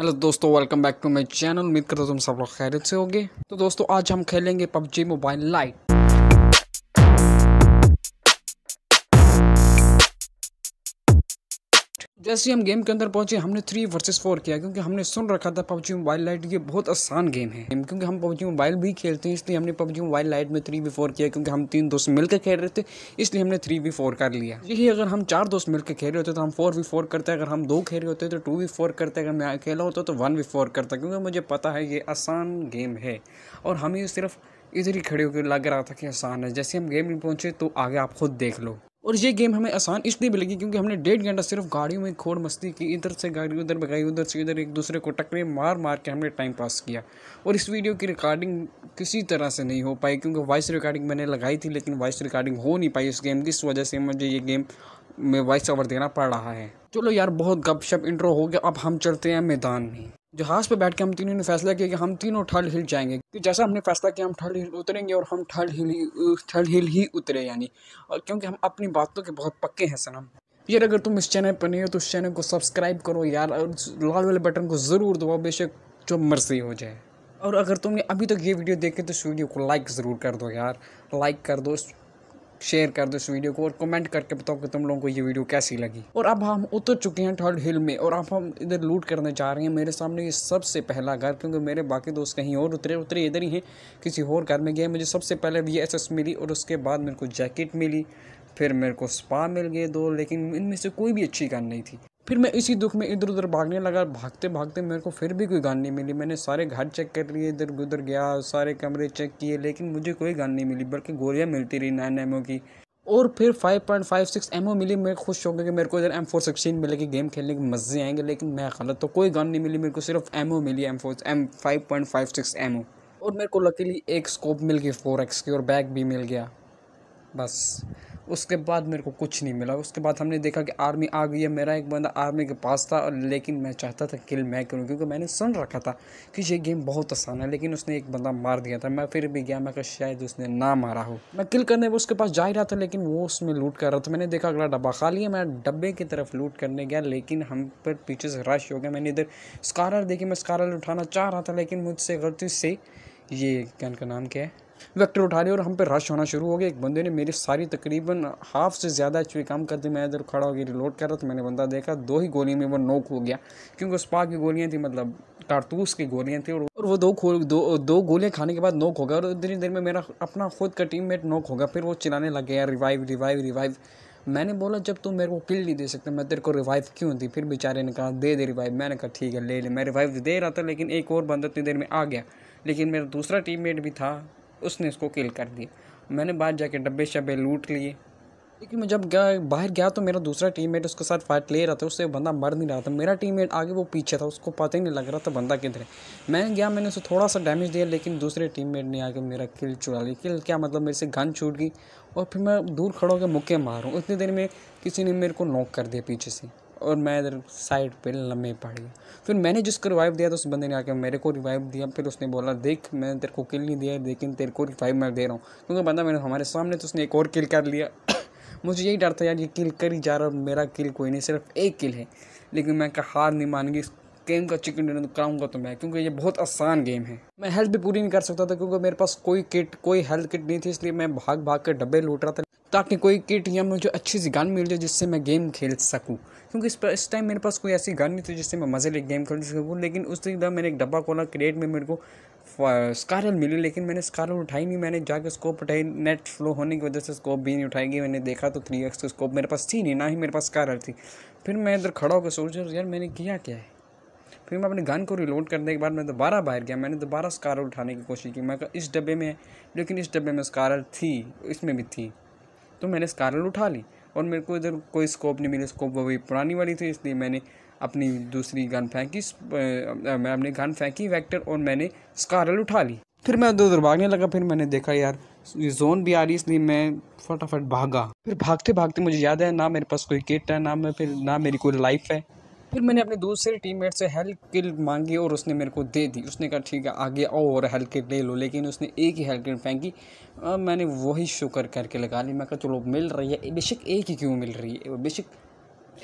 hello दोस्तों welcome back to my channel उम्मीद करता हूँ तुम सब लोग खैरियत से होगे तो दोस्तों आज हम खेलेंगे पबजी मोबाइल लाइट जैसे ही हम गेम के अंदर पहुंचे हमने थ्री वर्सेस फोर किया क्योंकि हमने सुन रखा था पबजी मोबाइल लाइट ये बहुत आसान गेम है क्योंकि हम पबजी मोबाइल भी खेलते हैं इसलिए हमने पबजी मोबाइल लाइट में थ्री वी फोर किया क्योंकि हम तीन दोस्त मिलकर खेल रहे थे इसलिए हमने थ्री वी फोर कर लिया यही अगर हम चार दोस्त मिलकर खेल रहे होते तो हम फोर वी फोर करते अगर हम दो खेल रहे होते तो टू वी फोर करते अगर मैं खेला होता तो वन वी फोर करता क्योंकि मुझे पता है ये आसान गेम है और हमें सिर्फ इधर ही खड़े होकर लग रहा था कि आसान है जैसे हम गेम में पहुँचे तो आगे आप खुद देख लो और ये गेम हमें आसान इसलिए भी लगी क्योंकि हमने डेढ़ घंटा सिर्फ गाड़ियों में खोड़ मस्ती की इधर से गाड़ी उधर भगाई उधर से इधर एक दूसरे को टकरे मार मार के हमने टाइम पास किया और इस वीडियो की रिकॉर्डिंग किसी तरह से नहीं हो पाई क्योंकि वॉइस रिकॉर्डिंग मैंने लगाई थी लेकिन वॉइस रिकॉर्डिंग हो नहीं पाई इस गेम की इस वजह से मुझे ये गेम में वॉइस ओवर देना पड़ रहा है चलो यार बहुत गप इंट्रो हो गया अब हम चलते हैं मैदान में जहाज पे बैठ के हम तीनों ने फैसला किया कि हम तीनों ठल हिल जाएंगे कि जैसा हमने फैसला किया हम ठल हिल उतरेंगे और हम ठल हिल ही ठल हिल ही उतरे यानी और क्योंकि हम अपनी बातों के बहुत पक्के हैं सनम यार अगर तुम इस चैनल पर नहीं हो तो उस चैनल को सब्सक्राइब करो यार और लाल वाले बटन को ज़रूर दबाओ बेशक जो मर्जी हो जाए और अगर तुमने अभी तक तो ये वीडियो देखे तो इस वीडियो को लाइक ज़रूर कर दो यार लाइक कर दो शेयर कर दो इस वीडियो को और कमेंट करके बताओ कि तुम लोगों को ये वीडियो कैसी लगी और अब हम उतर चुके हैं थर्ड हिल में और अब हम इधर लूट करने जा रहे हैं मेरे सामने ये सबसे पहला घर क्योंकि मेरे बाकी दोस्त कहीं और उतरे उतरे इधर ही हैं किसी और घर में गए मुझे सबसे पहले वी एस मिली और उसके बाद मेरे को जैकेट मिली फिर मेरे को स्पा मिल गए दो लेकिन इनमें से कोई भी अच्छी गन नहीं थी फिर मैं इसी दुख में इधर उधर भागने लगा भागते भागते मेरे को फिर भी कोई गान नहीं मिली मैंने सारे घर चेक कर लिए इधर उधर गया सारे कमरे चेक किए लेकिन मुझे कोई गान नहीं मिली बल्कि गोलियाँ मिलती रही नाइन एम की और फिर 5.56 एमओ मिली मैं खुश हो गया कि मेरे को इधर एम फोर सिक्सटीन मिलेगी गेम खेलने के मज़े आएंगे लेकिन मैं गलत तो कोई गान नहीं मिली मेरे को सिर्फ एमओ मिली M four M five point five six और मेरे को लकीली एक स्कोप मिल गई फोर एक्स की और बैग भी मिल गया बस उसके बाद मेरे को कुछ नहीं मिला उसके बाद हमने देखा कि आर्मी आ गई है मेरा एक बंदा आर्मी के पास था और लेकिन मैं चाहता था किल मैं करूँ क्योंकि मैंने सुन रखा था कि ये गेम बहुत आसान है लेकिन उसने एक बंदा मार दिया था मैं फिर भी गया मैं शायद उसने ना मारा हो मैं किल करने पर उसके पास जा ही रहा था लेकिन वो उसमें लूट कर रहा था मैंने देखा अगला डब्बा खाली है मैं डब्बे की तरफ लूट करने गया लेकिन हम पर पीछे से रश हो गया मैंने इधर स्कारर देखी मैं स्कारर उठाना चाह रहा था लेकिन मुझसे गलती से ये गन का नाम क्या है वेक्टर उठा लिया और हम पे रश होना शुरू हो गया एक बंदे ने मेरी सारी तकरीबन हाफ से ज़्यादा एच काम कर दी मैं इधर खड़ा हो गया रिलोड कर रहा था मैंने बंदा देखा दो ही गोली में वो नोक हो गया क्योंकि उस पाक की गोलियाँ थी मतलब कारतूस की गोलियाँ थी और वो दो खो दो दो गोलियाँ खाने के बाद नोक हो गया और इतनी देर में मेरा अपना खुद का टीम मेट नोक गया फिर वो चलाने लग गया रिवाइव रिवाइव रिवाइव मैंने बोला जब तुम मेरे को किल नहीं दे सकते मैं तेरे को रिवाइव क्यों दी फिर बेचारे ने कहा दे दे रिवाइव मैंने कहा ठीक है ले ले मैं रिवाइव दे रहा था लेकिन एक और बंदा इतनी देर में आ गया लेकिन मेरा दूसरा टीममेट भी था उसने उसको किल कर दिया मैंने बाहर जाके डब्बे शब्बे लूट लिए लेकिन मैं जब गया बाहर गया तो मेरा दूसरा टीममेट उसके साथ फाइट ले रहा था उससे बंदा मर नहीं रहा था मेरा टीममेट आगे वो पीछे था उसको पता ही नहीं लग रहा था बंदा किधर है मैं गया मैंने उसे थोड़ा सा डैमेज दिया लेकिन दूसरे टीममेट ने आके मेरा किल चुरा लिया किल क्या मतलब मेरे से गन छूट गई और फिर मैं दूर खड़ा होकर मुक्के मारूँ उतनी देर में किसी ने मेरे को नॉक कर दिया पीछे से और मैं इधर साइड पे लम्बे पड़ गया फिर मैंने जिसको रिवाइव दिया तो उस बंदे ने आके मेरे को रिवाइव दिया फिर उसने बोला देख मैंने तेरे को किल नहीं दिया लेकिन तेरे को रिवाइव मैं दे रहा हूँ क्योंकि बंदा मैंने हमारे सामने तो उसने एक और किल कर लिया मुझे यही डर था यार ये किल कर ही जा रहा मेरा किल कोई नहीं सिर्फ एक किल है लेकिन मैं हार नहीं मानगी गेम का चिकन डिनर कराऊंगा तो मैं क्योंकि ये बहुत आसान गेम है मैं हेल्थ भी पूरी नहीं कर सकता था क्योंकि मेरे पास कोई किट कोई हेल्थ किट नहीं थी इसलिए मैं भाग भाग कर डब्बे लूट रहा था ताकि कोई किट या मुझे अच्छी सी गन मिल जाए जिससे मैं गेम खेल सकूँ क्योंकि इस, इस टाइम मेरे पास कोई ऐसी गन नहीं थी जिससे मैं मज़े ले गेम खेल सकूँ लेकिन उस दिन मैंने एक डब्बा खोला क्रिएट में मेरे को स्कारल मिली लेकिन मैंने स्कारल उठाई नहीं मैंने जाकर स्कोप उठाई नेट फ्लो होने की वजह से स्कोप भी नहीं उठाई गई मैंने देखा तो थ्री एक्स स्कोप मेरे पास थी नहीं ना ही मेरे पास स्कारल थी फिर मैं इधर खड़ा होकर सोच रहा यार मैंने किया क्या है फिर मैं अपने गन को रिलोड करने के बाद मैं दोबारा बाहर गया मैंने दोबारा स्कारल उठाने की कोशिश की मैं इस डब्बे में लेकिन इस डब्बे में स्कारल थी इसमें भी थी तो मैंने स्कारल उठा ली और मेरे को इधर कोई स्कोप नहीं मिला स्कोप वो वही पुरानी वाली थी इसलिए मैंने अपनी दूसरी गन फेंकी मैं अपनी गन फेंकी वैक्टर और मैंने स्कारल उठा ली फिर मैं उधर उधर भागने लगा फिर मैंने देखा यार ये जोन भी आ रही इसलिए मैं फटाफट भागा फिर भागते भागते मुझे याद है ना मेरे पास कोई किट है ना मैं फिर ना मेरी कोई लाइफ है फिर मैंने अपने दूसरे टीममेट से हेल्प किट मांगी और उसने मेरे को दे दी उसने कहा ठीक है आगे और हेल्प किट ले लो लेकिन उसने एक ही हेल्प किट फेंकी मैंने वही शुक्र करके लगा ली मैं कहा चलो मिल रही है बेशक एक ही क्यों मिल रही है बेशक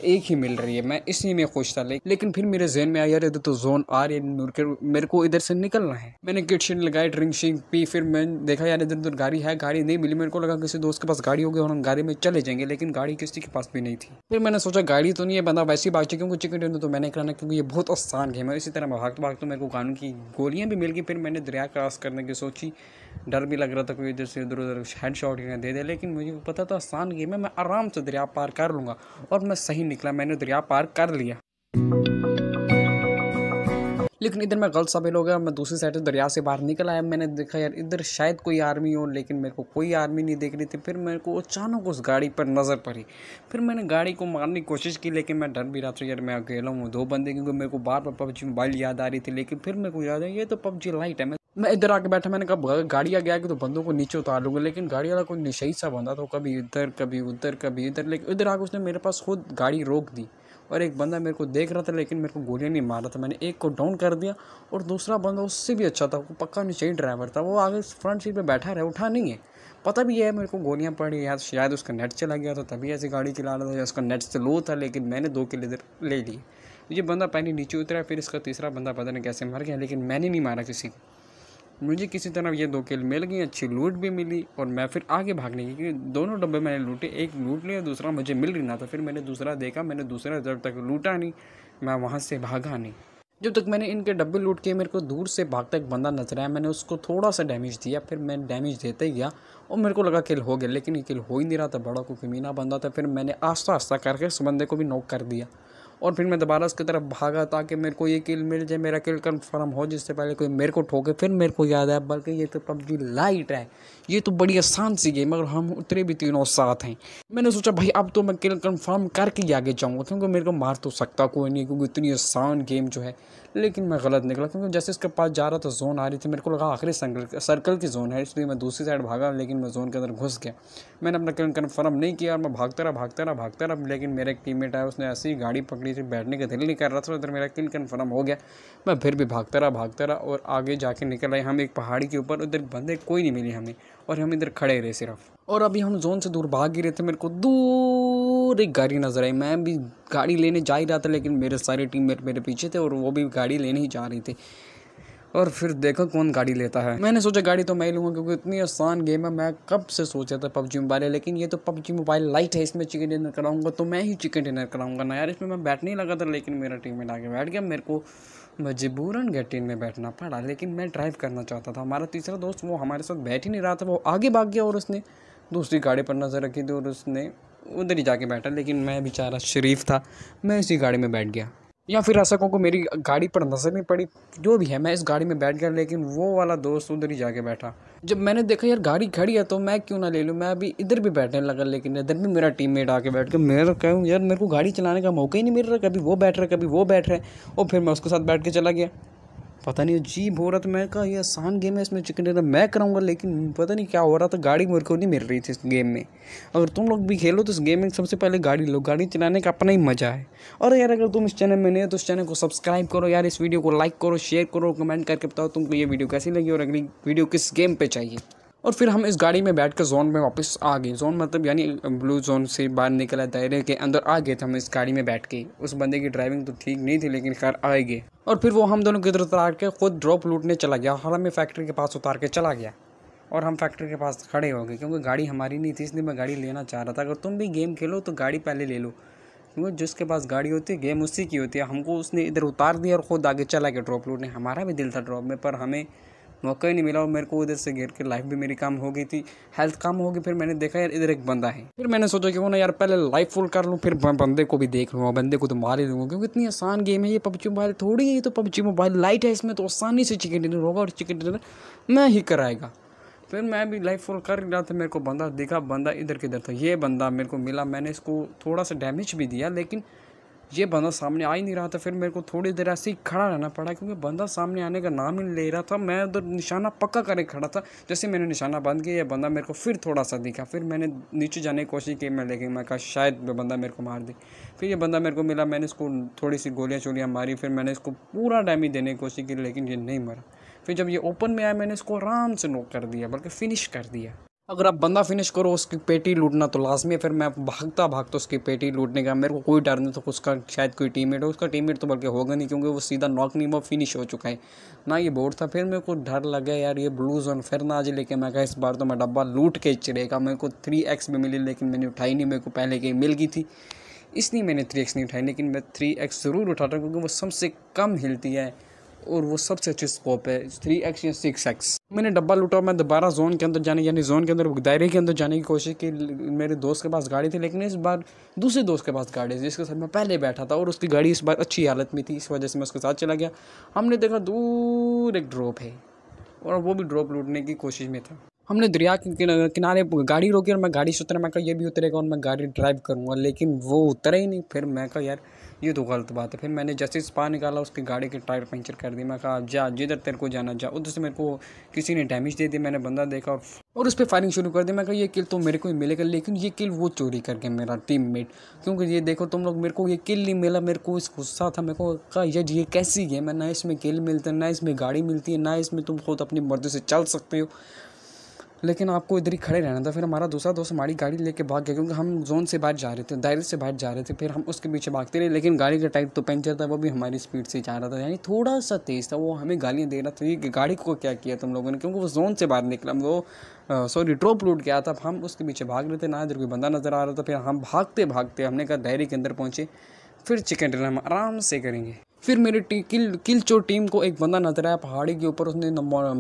एक ही मिल रही है मैं इसी में खुश था लेकिन फिर मेरे जहन में आया रहता तो जोन आ रही है मेरे को इधर से निकलना है मैंने किट शीट लगाई ड्रिंक शिंक पी फिर मैंने देखा यार इधर उधर तो गाड़ी है गाड़ी नहीं मिली मेरे को लगा किसी दोस्त के पास गाड़ी होगी और हम गाड़ी में चले जाएंगे लेकिन गाड़ी किसी के पास भी नहीं थी फिर मैंने सोचा गाड़ी तो नहीं है बंदा वैसे ही क्योंकि चिकन डिनर तो मैंने कराना क्योंकि ये बहुत आसान गेम है इसी तरह भागते भागते मेरे को कानून की गोलियाँ भी मिल गई फिर मैंने दरिया क्रॉस करने की सोची डर भी लग रहा था कोई इधर से उधर उधर हेड शॉट दे दे लेकिन मुझे पता था आसान गेम है मैं आराम से दरिया पार कर लूँगा और मैं सही निकला मैंने दरिया पार कर लिया लेकिन इधर मैं गलत साबित हो गया मैं दूसरी साइड से दरिया से बाहर निकल आया मैंने देखा यार इधर शायद कोई आर्मी हो लेकिन मेरे को कोई आर्मी नहीं देख रही थी फिर मेरे को अचानक उस गाड़ी पर नज़र पड़ी फिर मैंने गाड़ी को मारने की कोशिश की लेकिन मैं डर भी रहा था यार मैं अकेला हूँ दो बंदे क्योंकि मेरे को बार बार पबजी मोबाइल याद आ रही थी लेकिन फिर मेरे को याद है ये तो पबजी लाइट है मैं मैं इधर आके बैठा मैंने कहा आ गया कि तो बंदों को नीचे उतार लूँगा लेकिन गाड़ी वाला कोई नशई सा बंदा तो कभी इधर कभी उधर कभी इधर लेकिन इधर आके उसने मेरे पास खुद गाड़ी रोक दी और एक बंदा मेरे को देख रहा था लेकिन मेरे को गोलियाँ नहीं मार रहा था मैंने एक को डाउन कर दिया और दूसरा बंदा उससे भी अच्छा था वो पक्का ही ड्राइवर था वो आगे फ्रंट सीट पर बैठा रहा उठा नहीं है पता भी है मेरे को गोलियाँ पड़ी या शायद उसका नेट चला गया था तभी ऐसी गाड़ी चला रहा था या उसका नेट से लो था लेकिन मैंने दो किलो इधर ले लिए ये बंदा पहले नीचे उतरा फिर इसका तीसरा बंदा पता नहीं कैसे मर गया लेकिन मैंने नहीं मारा किसी को मुझे किसी तरह ये दो किल मिल गई अच्छी लूट भी मिली और मैं फिर आगे भागने की क्योंकि दोनों डब्बे मैंने लूटे एक लूट लिया दूसरा मुझे मिल रही ना था तो फिर मैंने दूसरा देखा मैंने दूसरा जब तक लूटा नहीं मैं वहाँ से भागा नहीं जब तक मैंने इनके डब्बे लूट के मेरे को दूर से भागता एक बंदा नजर आया मैंने उसको थोड़ा सा डैमेज दिया फिर मैं डैमेज देते ही गया और मेरे को लगा किल हो गया लेकिन ये किल हो ही नहीं रहा था बड़ा को कमीना बंदा था फिर मैंने आस्ता आस्ता करके उस बंदे को भी नोक कर दिया और फिर मैं दोबारा उसकी तरफ भागा ताकि मेरे को ये किल मिल जाए मेरा किल कन्फर्म हो जिससे पहले कोई मेरे को ठोके फिर मेरे को याद आया बल्कि ये तो पबजी लाइट है ये तो बड़ी आसान सी गेम अगर हम उतरे भी तीनों साथ हैं मैंने सोचा भाई अब तो मैं किल कन्फर्म करके ही आगे जाऊँगा क्योंकि मेरे को मार तो सकता कोई नहीं क्योंकि इतनी आसान गेम जो है लेकिन मैं गलत निकला क्योंकि जैसे इसके पास जा रहा था जोन आ रही थी मेरे को लगा आखिरी सर्कल की जोन है इसलिए मैं दूसरी साइड भागा लेकिन मैं जोन के अंदर घुस गया मैंने अपना किल कन्फर्म नहीं किया और मैं भागता रहा भागता रहा भागता रहा लेकिन मेरा एक टीम आया उसने ऐसी ही गाड़ी पकड़ी से बैठने का दिल नहीं कर रहा था उधर मेरा किन कन्फर्म हो गया मैं फिर भी भागता रहा भागता रहा और आगे जाके निकल आए हम एक पहाड़ी के ऊपर उधर बंदे कोई नहीं मिले हमें और हम इधर खड़े रहे सिर्फ और अभी हम जोन से दूर भाग ही रहे थे मेरे को दूर एक गाड़ी नज़र आई मैं भी गाड़ी लेने जा ही रहा था लेकिन मेरे सारे टीम मेरे पीछे थे और वो भी गाड़ी लेने ही जा रही थी और फिर देखा कौन गाड़ी लेता है मैंने सोचा गाड़ी तो मैं ही लूँगा क्योंकि इतनी आसान गेम है मैं कब से सोच रहा था पबजी मोबाइल है लेकिन ये तो पबजी मोबाइल लाइट है इसमें चिकन डिनर कराऊंगा तो मैं ही चिकन डिनर कराऊंगा ना यार इसमें मैं बैठने लगा था लेकिन मेरा टीम में आगे बैठ गया मेरे को मजबूरन गेट इन में बैठना पड़ा लेकिन मैं ड्राइव करना चाहता था हमारा तीसरा दोस्त वो हमारे साथ बैठ ही नहीं रहा था वो आगे भाग गया और उसने दूसरी गाड़ी पर नज़र रखी थी और उसने उधर ही जाके बैठा लेकिन मैं बेचारा शरीफ था मैं इसी गाड़ी में बैठ गया या फिर कहूँ को मेरी गाड़ी पर नजर नहीं पड़ी जो भी है मैं इस गाड़ी में बैठ गया लेकिन वो वाला दोस्त उधर ही जाके बैठा जब मैंने देखा यार गाड़ी खड़ी है तो मैं क्यों ना ले लूँ मैं अभी इधर भी बैठने लगा लेकिन इधर भी मेरा टीम मेट आके बैठ के मैं तो कहूँ यार मेरे को गाड़ी चलाने का मौका ही नहीं मिल रहा कभी वो बैठ रहा कभी वो बैठ रहा है और फिर मैं उसके साथ बैठ के चला गया पता नहीं अजीब हो रहा था मैं कहा ये आसान गेम है इसमें चिकन डिनर मैं कराऊंगा लेकिन पता नहीं क्या हो रहा था गाड़ी मेरे को नहीं मिल रही थी इस गेम में अगर तुम लोग भी खेलो तो इस गेम में सबसे पहले गाड़ी लो गाड़ी चलाने का अपना ही मज़ा है और यार अगर तुम इस चैनल में नहीं हो तो इस चैनल को सब्सक्राइब करो यार इस वीडियो को लाइक करो शेयर करो कमेंट करके बताओ तुमको ये वीडियो कैसी लगी और अगली वीडियो किस गेम पर चाहिए और फिर हम इस गाड़ी में बैठ कर जोन में वापस आ गए जोन मतलब यानी ब्लू जोन से बाहर निकला दायरे के अंदर आ गए थे हम इस गाड़ी में बैठ के उस बंदे की ड्राइविंग तो ठीक नहीं थी लेकिन खैर आए गए और फिर वो हम दोनों किधर उतार के खुद ड्रॉप लूटने चला गया और हमें फैक्ट्री के पास उतार के चला गया और हम फैक्ट्री के पास खड़े हो गए क्योंकि गाड़ी हमारी नहीं थी इसलिए मैं गाड़ी लेना चाह रहा था अगर तुम भी गेम खेलो तो गाड़ी पहले ले लो क्योंकि जिसके पास गाड़ी होती है गेम उसी की होती है हमको उसने इधर उतार दिया और ख़ुद आगे चला गया ड्रॉप लूटने हमारा भी दिल था ड्रॉप में पर हमें मौका ही नहीं मिला और मेरे को उधर से गिर के लाइफ भी मेरी काम हो गई थी हेल्थ काम होगी फिर मैंने देखा यार इधर एक बंदा है फिर मैंने सोचा कि वो ना यार पहले लाइफ फुल कर लूँ फिर बंदे को भी देख लूँगा बंदे को तो मार ही लूँगा क्योंकि इतनी आसान गेम है ये पबजी मोबाइल थोड़ी ही तो पबजी मोबाइल लाइट है इसमें तो आसानी से चिकन डिनर होगा और चिकन डिनर मैं ही कराएगा फिर मैं भी लाइफ फुल कर रहा था मेरे को बंदा दिखा बंदा इधर किधर था ये बंदा मेरे को मिला मैंने इसको थोड़ा सा डैमेज भी दिया लेकिन ये बंदा सामने आ ही नहीं रहा था फिर मेरे को थोड़ी देर ऐसे ही खड़ा रहना पड़ा क्योंकि बंदा सामने आने का नाम ही ले रहा था मैं उधर निशाना पक्का करके खड़ा था जैसे मैंने निशाना बंद किया यह बंदा मेरे को फिर थोड़ा सा दिखा फिर मैंने नीचे जाने की कोशिश की मैं लेकिन मैं कहा शायद बंदा मेरे को मार दे फिर ये बंदा मेरे को मिला मैंने इसको थोड़ी सी गोलियाँ चोलियाँ मारी फिर मैंने इसको पूरा डैमेज देने की कोशिश की लेकिन ये नहीं मरा फिर जब ये ओपन में आया मैंने इसको आराम से नोक कर दिया बल्कि फिनिश कर दिया अगर आप बंदा फिनिश करो उसकी पेटी लूटना तो लाजमी है फिर मैं भागता भागता उसकी पेटी लूटने का मेरे को कोई डर नहीं तो उसका शायद कोई टीममेट हो उसका टीममेट तो बल्कि होगा नहीं क्योंकि वो सीधा नॉक नहीं वो फिनिश हो चुका है ना ये बोर्ड था फिर मेरे को डर लगा यार ये ब्लू जोन फिर ना आज लेके मैं कहा इस बार तो मैं डब्बा लूट के चिड़ेगा मेरे को थ्री एक्स में मिली लेकिन मैंने उठाई नहीं मेरे को पहले की मिल गई थी इसलिए मैंने थ्री एक्स नहीं उठाई लेकिन मैं थ्री एक्स ज़रूर उठाता हूँ क्योंकि वो सबसे कम हिलती है और वो सबसे अच्छी स्कोप है थ्री एक्स या सिक्स एक्स मैंने डब्बा लूटा मैं दोबारा जोन के अंदर जाने यानी जोन के अंदर दायरे के अंदर जाने की कोशिश की मेरे दोस्त के पास गाड़ी थी लेकिन इस बार दूसरे दोस्त के पास गाड़ी थी जिसके साथ मैं पहले बैठा था और उसकी गाड़ी इस बार अच्छी हालत में थी इस वजह से मैं उसके साथ चला गया हमने देखा दूर एक ड्रॉप है और वो भी ड्रॉप लूटने की कोशिश में था हमने दरिया के किनारे गाड़ी रोकी और मैं गाड़ी से उतरा मैं कहा ये भी उतरेगा और मैं गाड़ी ड्राइव करूँगा लेकिन वो उतरा ही नहीं फिर मैं कहा यार ये तो गलत बात है फिर मैंने जैसे स्पा निकाला उसकी गाड़ी के टायर पंचर कर दी मैं कहा जा जिधर तेरे को जाना जा उधर से मेरे को किसी ने डैमेज दे दिया मैंने बंदा देखा और और उस पर फायरिंग शुरू कर दी मैं कहा ये किल तो मेरे को ही मिलेगा लेकिन ये किल वो चोरी करके मेरा टीम मेट क्योंकि ये देखो तुम लोग मेरे को ये किल नहीं मिला मेरे को इस गुस्सा था मेरे को कहा यार ये कैसी गेम है ना इसमें किल मिलता है ना इसमें गाड़ी मिलती है ना इसमें तुम खुद अपनी मर्जी से चल सकते हो लेकिन आपको इधर ही खड़े रहना था तो फिर हमारा दूसरा दोस्त हमारी गाड़ी लेके भाग गया क्योंकि हम जोन से बाहर जा रहे थे दायरे से बाहर जा रहे थे फिर हम उसके पीछे भागते रहे लेकिन गाड़ी का टाइप तो पंचर था वो भी हमारी स्पीड से जा रहा था यानी थोड़ा सा तेज़ था वो हमें गालियाँ दे रहा था कि गाड़ी को क्या किया तुम लोगों ने क्योंकि वो जोन से बाहर निकला वो सॉरी ट्रोप लूट गया था हम उसके पीछे भाग रहे थे ना इधर कोई बंदा नज़र आ रहा था फिर हम भागते भागते हमने कहा दायरे के अंदर पहुँचे फिर चिकन डिनर हम आराम से करेंगे फिर मेरी किल किल चो टीम को एक बंदा नजर आया पहाड़ी के ऊपर उसने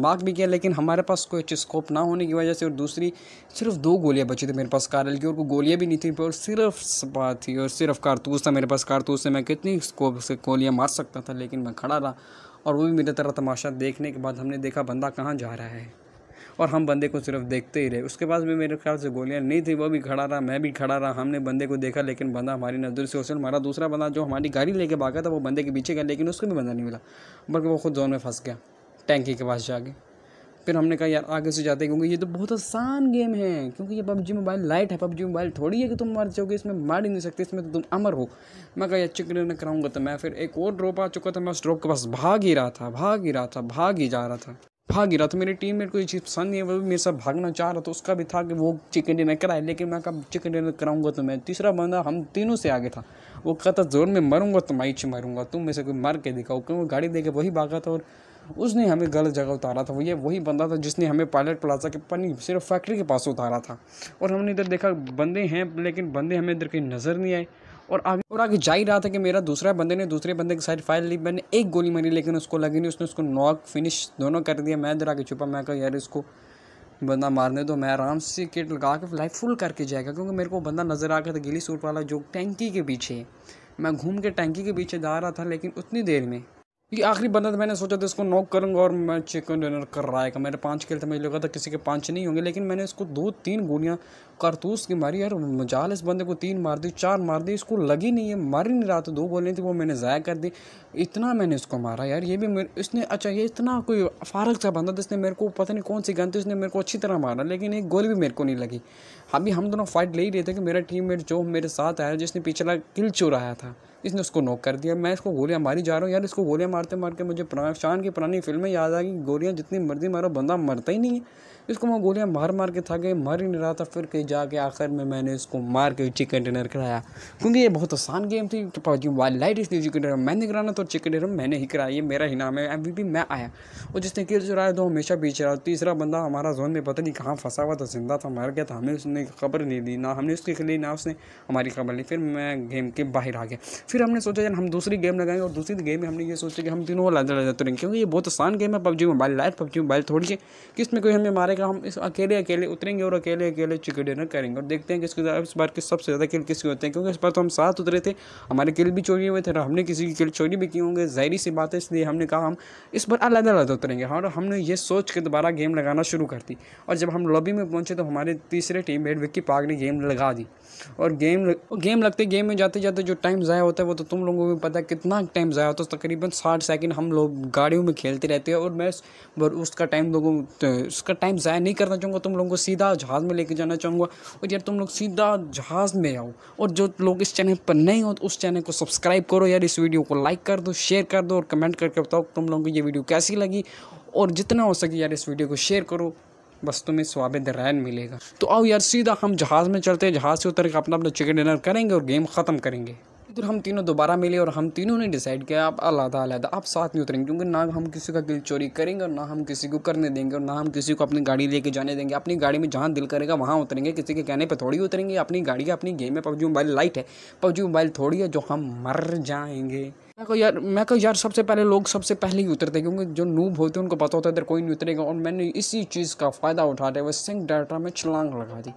मार्क भी किया लेकिन हमारे पास कोई अच्छी स्कोप ना होने की वजह से और दूसरी सिर्फ दो गोलियाँ बची थी मेरे पास कारल की और कोई गोलियाँ भी नहीं थी और सिर्फ बात थी और सिर्फ कारतूस था मेरे पास कारतूस से मैं कितनी स्कोप से गोलियाँ मार सकता था लेकिन मैं खड़ा रहा और वो भी मेरी तरह तमाशा देखने के बाद हमने देखा बंदा कहाँ जा रहा है और हम बंदे को सिर्फ देखते ही रहे उसके बाद भी मेरे ख्याल से गोलियाँ नहीं थी वो भी खड़ा रहा मैं भी खड़ा रहा हमने बंदे को देखा लेकिन बंदा हमारी नज़र से उसने मारा दूसरा बंदा जो हमारी गाड़ी लेके भागा था वो बंदे के पीछे गया लेकिन उसको भी बंदा नहीं मिला बल्कि वो खुद जोन में फंस गया टैंकी के पास जाके फिर हमने कहा यार आगे से जाते क्योंकि ये तो बहुत आसान गेम है क्योंकि ये पबजी मोबाइल लाइट है पबजी मोबाइल थोड़ी है कि तुम मर जाओगे इसमें मार ही नहीं सकते इसमें तो तुम अमर हो मैं कहा यार चिकन ना कराऊंगा तो मैं फिर एक और ड्रॉप आ चुका था मैं उस ड्रॉप के पास भाग ही रहा था भाग ही रहा था भाग ही जा रहा था भाग ही रहा था तो मेरी टीम मेट को ये चीज़ पसंद नहीं है वो भी मेरे साथ भागना चाह रहा था उसका भी था कि वो चिकन डिनर कराए लेकिन मैं कब चिकन डिनर कराऊंगा तो मैं तीसरा बंदा हम तीनों से आगे था वो कहता जोर में मरूंगा तो मैं मरूंगा तुम मेरे से कोई मर के दिखाओ क्योंकि गाड़ी देकर वही भागा था और उसने हमें गलत जगह उतारा था वो ये वही बंदा था जिसने हमें पायलट प्लाजा के पनी सिर्फ फैक्ट्री के पास उतारा था और हमने इधर देखा बंदे हैं लेकिन बंदे हमें इधर कहीं नज़र नहीं आए और आगे और आगे जा ही रहा था कि मेरा दूसरा बंदे ने दूसरे बंदे के साइड फायर ली मैंने एक गोली मारी लेकिन उसको लगी नहीं उसने उसको नॉक फिनिश दोनों कर दिया मैं इधर आके छुपा मैं कहा यार इसको बंदा मारने दो मैं आराम से किट लगा के लाइफ फुल करके जाएगा क्योंकि मेरे को बंदा नज़र आ गया था गिली सूट वाला जो टैंकी के पीछे मैं घूम के टैंकी के पीछे जा रहा था लेकिन उतनी देर में क्योंकि आखिरी बंदा था तो मैंने सोचा था इसको नॉक करूंगा और मैं चिकन डिनर कर रहा है मेरे पाँच खेल थे मुझे लगा था किसी के पाँच नहीं होंगे लेकिन मैंने इसको दो तीन गोलियाँ कारतूस की मारी यार मजाल इस बंदे को तीन मार दी चार मार दी इसको लगी नहीं है मार ही नहीं रहा था दो गोलियाँ थी वो मैंने ज़ाया कर दी इतना मैंने इसको मारा यार ये भी मेरे इसने अच्छा ये इतना कोई फारक सा बंदा था इसने मेरे को पता नहीं कौन सी गन थी उसने मेरे को अच्छी तरह मारा लेकिन एक गोली भी मेरे को नहीं लगी अभी हम दोनों फाइट ले ही रहे थे कि मेरा टीम मेट जो मेरे साथ आया जिसने पिछला किल चुराया था इसने उसको नोक कर दिया मैं इसको गोलियाँ मारी जा रहा हूँ यार इसको गोलियाँ मारते मार के मुझे शान की पुरानी फिल्में याद आ गई गोलियाँ जितनी मर्जी मारो बंदा मरता ही नहीं है इसको मैं गोलियाँ मार मार के थक गए मर ही नहीं रहा था फिर कहीं जाके आखिर में मैंने इसको मार के चिकन डिनर कराया क्योंकि ये बहुत आसान गेम थी तो पबजी वाइल्ड लाइट इसलिए चिकन डिनर मैंने कराना तो चिकन डिनर मैंने ही कराया ये मेरा ही नाम है एम मैं आया और जिसने किल चुराया तो हमेशा बीच रहा तीसरा बंदा हमारा जोन में पता नहीं कहाँ फंसा हुआ था जिंदा था मर गया था हमें उसने खबर नहीं दी ना हमने उसकी खिली ना उसने हमारी खबर ली फिर मैं गेम के बाहर आ गया फिर हमने सोचा यार हम दूसरी गेम लगाएंगे और दूसरी गेम में हमने ये सोचा कि हम तीनों लड़ जाते तो रहेंगे क्योंकि ये बहुत आसान गेम है PUBG mobile lite PUBG mobile थोड़ी है कि इसमें कोई हमें मारे रहेगा हम इस अकेले अकेले उतरेंगे और अकेले अकेले चिकन डिनर करेंगे और देखते हैं कि इसके इस बार के सबसे ज़्यादा किल किसके होते हैं क्योंकि इस बार तो हम साथ उतरे थे हमारे किल भी चोरी हुए थे और हमने किसी की किल चोरी भी किए होंगे जहरी सी बात है इसलिए हमने कहा हम इस बार अलग अलग उतरेंगे और हमने ये सोच के दोबारा गेम लगाना शुरू कर दी और जब हम लॉबी में पहुँचे तो हमारे तीसरे टीम मेट विक्की पाक ने गेम लगा दी और गेम गेम लगते गेम में जाते जाते जो टाइम ज़ाया होता है वो तो तुम लोगों को पता है कितना टाइम ज़ाया होता है तकरीबन साठ सेकेंड हम लोग गाड़ियों में खेलते रहते हैं और मैं उसका टाइम लोगों उसका टाइम ज़ाय नहीं करना चाहूँगा तुम लोगों को सीधा जहाज़ में लेके जाना चाहूँगा और यार तुम लोग सीधा जहाज़ में आओ और जो लोग इस चैनल पर नहीं हो तो उस चैनल को सब्सक्राइब करो यार इस वीडियो को लाइक कर दो शेयर कर दो और कमेंट करके बताओ तुम लोगों को ये वीडियो कैसी लगी और जितना हो सके यार इस वीडियो को शेयर करो बस तुम्हें स्वाब दरायन मिलेगा तो आओ यार सीधा हम जहाज़ में चलते हैं जहाज़ से उतर के अपना अपना चिकन डिनर करेंगे और गेम ख़त्म करेंगे फिर हम तीनों दोबारा मिले और हम तीनों ने डिसाइड किया आप अलहदा अलहदा आप साथ नहीं उतरेंगे क्योंकि ना हम किसी का दिल चोरी करेंगे और ना हम किसी को करने देंगे और ना हम किसी को अपनी गाड़ी लेके जाने देंगे अपनी गाड़ी में जहाँ दिल करेगा वहाँ उतरेंगे किसी के कहने पर थोड़ी उतरेंगे अपनी गाड़ी अपनी गेम है पबजी मोबाइल लाइट है पबजी मोबाइल थोड़ी है जो हम मर जाएंगे मैं को तो यार मैं को तो यार सबसे पहले लोग सबसे पहले ही उतरते क्योंकि जो नूब होते हैं उनको पता होता है इधर कोई नहीं उतरेगा और मैंने इसी चीज़ का फ़ायदा उठा उठाते वो सिंह डाटा में छलांग लगा दी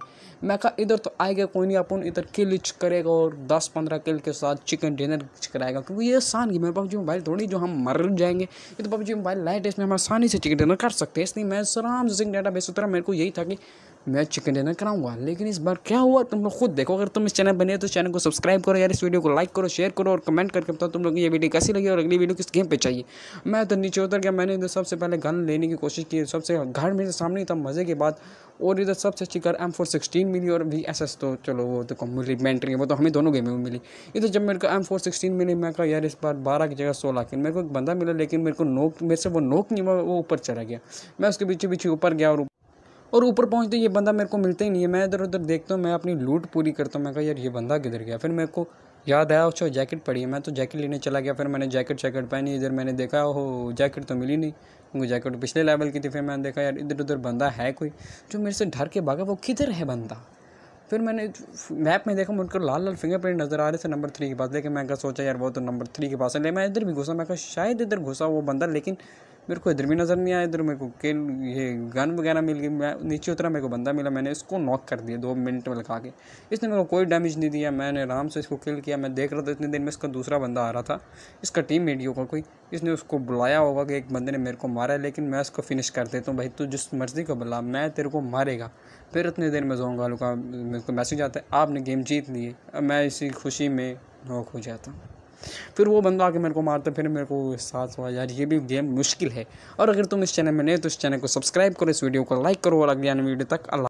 मैं कहा इधर तो आएगा कोई नहीं अपन इधर किल करेगा और दस पंद्रह किल के साथ चिकन डिनर कराएगा क्योंकि ये आसान की मेरे पबजी मोबाइल थोड़ी जो हम मर जाएंगे ये तो पबजी मोबाइल लाइट इसमें हम आसानी से चिकन डिनर कर सकते हैं इसलिए मैं आराम से सिंह डाटा बेस उतरा मेरे को यही था कि मैं चिकन डिनर कराऊंगा लेकिन इस बार क्या हुआ तुम लोग खुद देखो अगर तुम इस चैनल बने तो चैनल को सब्सक्राइब करो यार इस वीडियो को लाइक करो शेयर करो और कमेंट करके बताओ तुम लोग ये वीडियो कैसी लगी और अगली वीडियो किस गेम पे चाहिए मैं तो नीचे उतर गया मैंने इधर सबसे पहले गन लेने की कोशिश की सबसे घर मेरे सामने था मज़े के बाद और इधर सबसे अच्छी कर एम फोर सिक्सटीन मिली और वी एस एस तो चलो वो तो कॉम्प्लीमेंट्री है वो तो हमें दोनों गेमें में मिली इधर जब मेरे को एम फोर सिक्सटीन मिली मैं कहा यार इस बार बारह की जगह सोलह की मेरे को एक बंदा मिला लेकिन मेरे को नोक मेरे से वो नोक नहीं हुआ वो ऊपर चला गया मैं उसके पीछे पीछे ऊपर गया और और ऊपर पहुँचते ये बंदा मेरे को मिलता ही नहीं है मैं इधर उधर देखता हूँ मैं अपनी लूट पूरी करता हूँ मैं कहा यार ये बंदा किधर गया फिर मेरे को याद आया उसको जैकेट पड़ी है मैं तो जैकेट लेने चला गया फिर मैंने जैकेट शैकेट पहनी इधर मैंने देखा हो जैकेट तो मिली नहीं क्योंकि जैकेट पिछले लेवल की थी फिर मैंने देखा यार इधर उधर बंदा है कोई जो मेरे से डर के भागा वो किधर है बंदा फिर मैंने मैप में देखा मुझको लाल लाल फिंगरप्रिंट नज़र आ रहे थे नंबर थ्री के पास लेकिन मैं क्या सोचा यार वो तो नंबर थ्री के पास है मैं इधर भी घुसा मैं कहा शायद इधर घुसा वो बंदा लेकिन मेरे को इधर भी नज़र नहीं आया इधर मेरे को के ये गन वगैरह मिल गई मैं नीचे उतरा मेरे को बंदा मिला मैंने इसको नॉक कर दिया दो मिनट में लगा के इसने मेरे को कोई डैमेज नहीं दिया मैंने आराम से इसको किल किया मैं देख रहा था इतने दिन में इसका दूसरा बंदा आ रहा था इसका टीम मेडियो का कोई इसने उसको बुलाया होगा कि एक बंदे ने मेरे को मारा है लेकिन मैं उसको फिनिश कर देता हूँ भाई तू जिस मर्ज़ी को बुला मैं तेरे को मारेगा फिर इतने देर में जाऊँगा लुका मेरे को मैसेज आता है आपने गेम जीत ली है मैं इसी खुशी में नॉक हो जाता हूँ फिर वो बंदा आके मेरे को मारता फिर मेरे को एहसास हुआ यार ये भी गेम मुश्किल है और अगर तुम इस चैनल में नहीं तो इस चैनल को सब्सक्राइब करो इस वीडियो को लाइक करो और अगले आने वीडियो तक अल्लाह